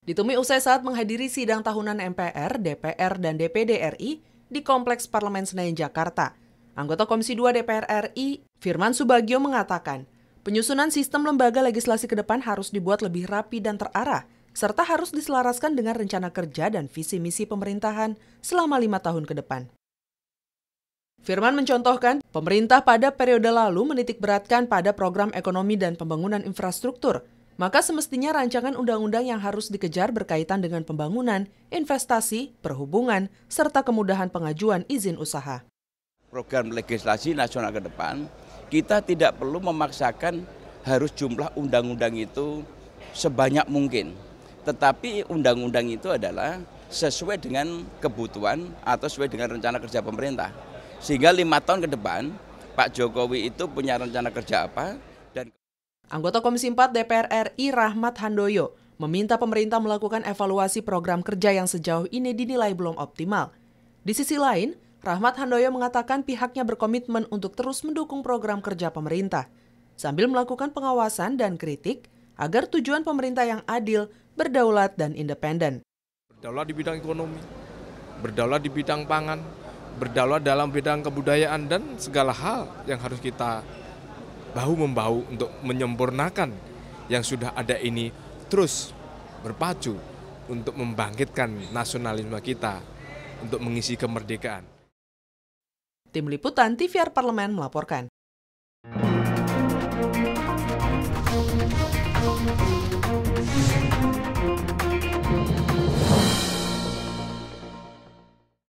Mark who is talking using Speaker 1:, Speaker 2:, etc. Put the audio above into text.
Speaker 1: Ditemui usai saat menghadiri sidang tahunan MPR, DPR, dan DPD RI di Kompleks Parlemen Senayan Jakarta, anggota Komisi 2 DPR RI, Firman Subagio mengatakan, penyusunan sistem lembaga legislasi ke depan harus dibuat lebih rapi dan terarah, serta harus diselaraskan dengan rencana kerja dan visi misi pemerintahan selama lima tahun ke depan. Firman mencontohkan, pemerintah pada periode lalu menitik beratkan pada program ekonomi dan pembangunan infrastruktur, maka semestinya rancangan undang-undang yang harus dikejar berkaitan dengan pembangunan, investasi, perhubungan, serta kemudahan pengajuan izin usaha.
Speaker 2: Program legislasi nasional ke depan, kita tidak perlu memaksakan harus jumlah undang-undang itu sebanyak mungkin. Tetapi undang-undang itu adalah sesuai dengan kebutuhan atau sesuai dengan rencana kerja pemerintah. Sehingga lima tahun ke depan Pak Jokowi itu punya rencana kerja apa?
Speaker 1: Dan Anggota Komisi 4 DPR RI Rahmat Handoyo meminta pemerintah melakukan evaluasi program kerja yang sejauh ini dinilai belum optimal. Di sisi lain, Rahmat Handoyo mengatakan pihaknya berkomitmen untuk terus mendukung program kerja pemerintah sambil melakukan pengawasan dan kritik agar tujuan pemerintah yang adil, berdaulat, dan independen.
Speaker 3: Berdaulat di bidang ekonomi, berdaulat di bidang pangan, berdaulat dalam bidang kebudayaan dan segala hal yang harus kita bahu membahu untuk menyempurnakan yang sudah ada ini terus berpacu untuk membangkitkan nasionalisme kita untuk mengisi kemerdekaan.
Speaker 1: Tim Liputan TVR Parlemen melaporkan.